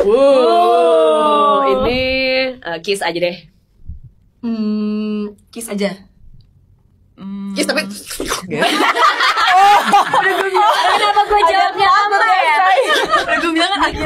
Wow, ini uh, kiss aja deh. Hmm, kiss aja. Hmm. Kiss tapi. oh, udah gue bilang. Kenapa gue jawabnya apa ya? Udah gue bilang kan